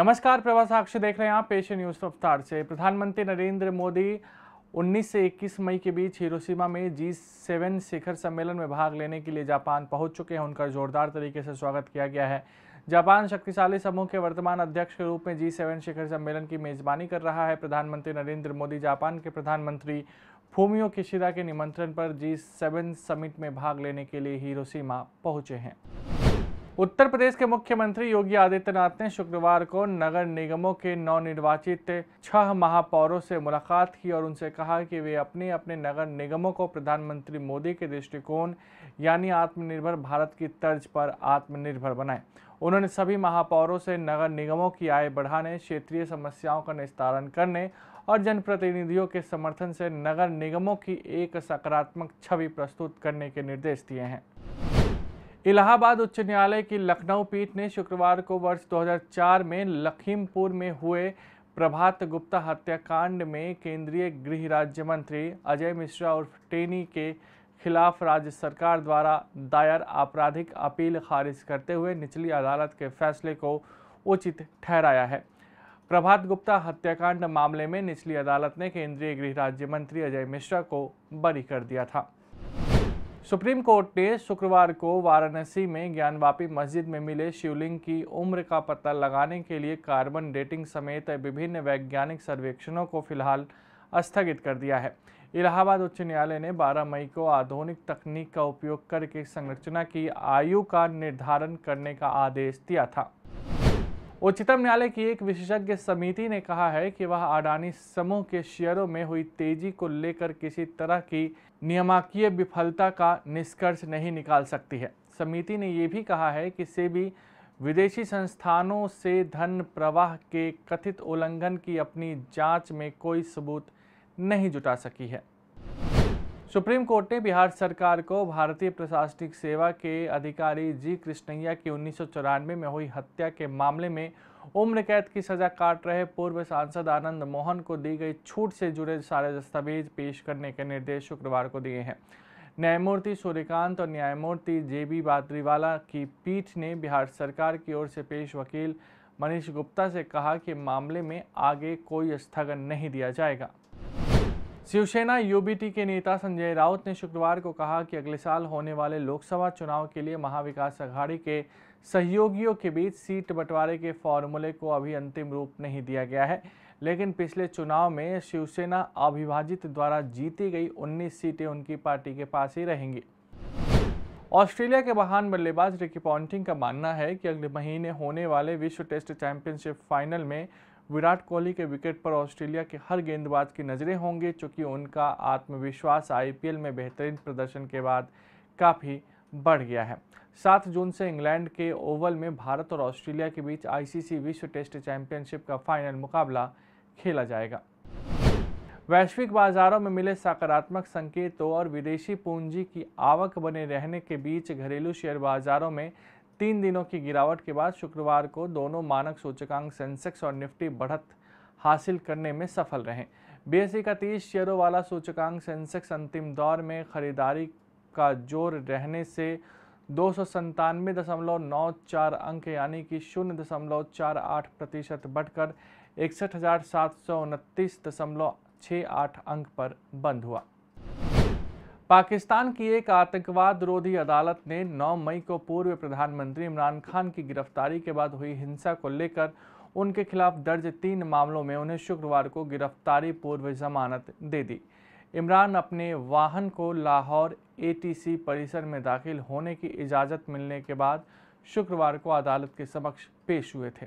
नमस्कार प्रवास साक्ष देख रहे हैं आप पेश न्यूज रफ्तार से प्रधानमंत्री नरेंद्र मोदी 19 से 21 मई के बीच हिरोशिमा में जी सेवन शिखर सम्मेलन में भाग लेने के लिए जापान पहुंच चुके हैं उनका जोरदार तरीके से स्वागत किया गया है जापान शक्तिशाली समूह के वर्तमान अध्यक्ष के रूप में जी सेवन शिखर सम्मेलन की मेजबानी कर रहा है प्रधानमंत्री नरेंद्र मोदी जापान के प्रधानमंत्री फूमियो किशिदा के निमंत्रण पर जी सेवन समिट में भाग लेने के लिए हिरोशिमा पहुंचे हैं उत्तर प्रदेश के मुख्यमंत्री योगी आदित्यनाथ ने शुक्रवार को नगर निगमों के नवनिर्वाचित छह महापौरों से मुलाकात की और उनसे कहा कि वे अपने अपने नगर निगमों को प्रधानमंत्री मोदी के दृष्टिकोण यानी आत्मनिर्भर भारत की तर्ज पर आत्मनिर्भर बनाएं उन्होंने सभी महापौरों से नगर निगमों की आय बढ़ाने क्षेत्रीय समस्याओं का निस्तारण करने और जनप्रतिनिधियों के समर्थन से नगर निगमों की एक सकारात्मक छवि प्रस्तुत करने के निर्देश दिए हैं इलाहाबाद उच्च न्यायालय की लखनऊ पीठ ने शुक्रवार को वर्ष 2004 में लखीमपुर में हुए प्रभात गुप्ता हत्याकांड में केंद्रीय गृह राज्य मंत्री अजय मिश्रा और टेनी के खिलाफ राज्य सरकार द्वारा दायर आपराधिक अपील खारिज करते हुए निचली अदालत के फैसले को उचित ठहराया है प्रभात गुप्ता हत्याकांड मामले में निचली अदालत ने केंद्रीय गृह राज्य मंत्री अजय मिश्रा को बरी कर दिया था सुप्रीम कोर्ट ने शुक्रवार को वाराणसी में ज्ञानवापी मस्जिद में मिले शिवलिंग की उम्र का पता लगाने के लिए कार्बन डेटिंग समेत विभिन्न वैज्ञानिक सर्वेक्षणों को फिलहाल स्थगित कर दिया है इलाहाबाद उच्च न्यायालय ने 12 मई को आधुनिक तकनीक का उपयोग करके संरचना की आयु का निर्धारण करने का आदेश दिया था उच्चतम न्यायालय की एक विशेषज्ञ समिति ने कहा है कि वह अडानी समूह के शेयरों में हुई तेजी को लेकर किसी तरह की नियमाकीय विफलता का निष्कर्ष नहीं निकाल सकती है समिति ने ये भी कहा है कि सेबी विदेशी संस्थानों से धन प्रवाह के कथित उल्लंघन की अपनी जांच में कोई सबूत नहीं जुटा सकी है सुप्रीम कोर्ट ने बिहार सरकार को भारतीय प्रशासनिक सेवा के अधिकारी जी कृष्णैया की उन्नीस में हुई हत्या के मामले में उम्र कैद की सजा काट रहे पूर्व सांसद आनंद मोहन को दी गई छूट से जुड़े सारे दस्तावेज पेश करने के निर्देश शुक्रवार को दिए हैं न्यायमूर्ति सूर्यकांत और न्यायमूर्ति जे बी बादरीवाला की पीठ ने बिहार सरकार की ओर से पेश वकील मनीष गुप्ता से कहा कि मामले में आगे कोई स्थगन नहीं दिया जाएगा शिवसेना यूबीटी के नेता संजय राउत ने शुक्रवार को कहा कि अगले साल होने वाले लोकसभा चुनाव के लिए महाविकास अघाड़ी के सहयोगियों के बीच सीट बंटवारे के फॉर्मूले को अभी अंतिम रूप नहीं दिया गया है लेकिन पिछले चुनाव में शिवसेना अविभाजित द्वारा जीती गई 19 सीटें उनकी पार्टी के पास ही रहेंगी ऑस्ट्रेलिया के महान बल्लेबाज रिकी पॉन्टिंग का मानना है कि अगले महीने होने वाले विश्व टेस्ट चैंपियनशिप फाइनल में विराट कोहली के विकेट पर ऑस्ट्रेलिया के हर गेंदबाज की नज़रें होंगे चूँकि उनका आत्मविश्वास आईपीएल में बेहतरीन प्रदर्शन के बाद काफ़ी बढ़ गया है सात जून से इंग्लैंड के ओवल में भारत और ऑस्ट्रेलिया के बीच आईसीसी विश्व टेस्ट चैंपियनशिप का फाइनल मुकाबला खेला जाएगा वैश्विक बाजारों में मिले सकारात्मक संकेतों और विदेशी पूंजी की आवक बने रहने के बीच घरेलू शेयर बाजारों में तीन दिनों की गिरावट के बाद शुक्रवार को दोनों मानक सूचकांक सेंसेक्स और निफ्टी बढ़त हासिल करने में सफल रहे बी e का तीस शेयरों वाला सूचकांक सेंसेक्स अंतिम दौर में खरीदारी का जोर रहने से दो दशमलव नौ चार अंक यानी कि शून्य दशमलव चार आठ प्रतिशत बढ़कर इकसठ दशमलव छः आठ अंक पर बंद हुआ पाकिस्तान की एक आतंकवाद विरोधी अदालत ने 9 मई को पूर्व प्रधानमंत्री इमरान खान की गिरफ्तारी के बाद हुई हिंसा को लेकर उनके खिलाफ दर्ज तीन मामलों में उन्हें शुक्रवार को गिरफ्तारी पूर्व जमानत दे दी इमरान अपने वाहन को लाहौर एटीसी परिसर में दाखिल होने की इजाज़त मिलने के बाद शुक्रवार को अदालत के समक्ष पेश हुए थे